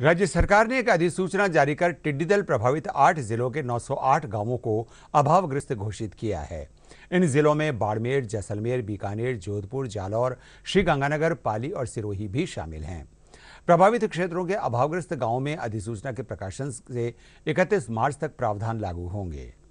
राज्य सरकार ने एक अधिसूचना जारी कर टिड्डी दल प्रभावित आठ जिलों के 908 गांवों को अभावग्रस्त घोषित किया है इन जिलों में बाड़मेर जैसलमेर बीकानेर जोधपुर जालौर श्रीगंगानगर पाली और सिरोही भी शामिल हैं प्रभावित क्षेत्रों के अभावग्रस्त गांवों में अधिसूचना के प्रकाशन से 31 मार्च तक प्रावधान लागू होंगे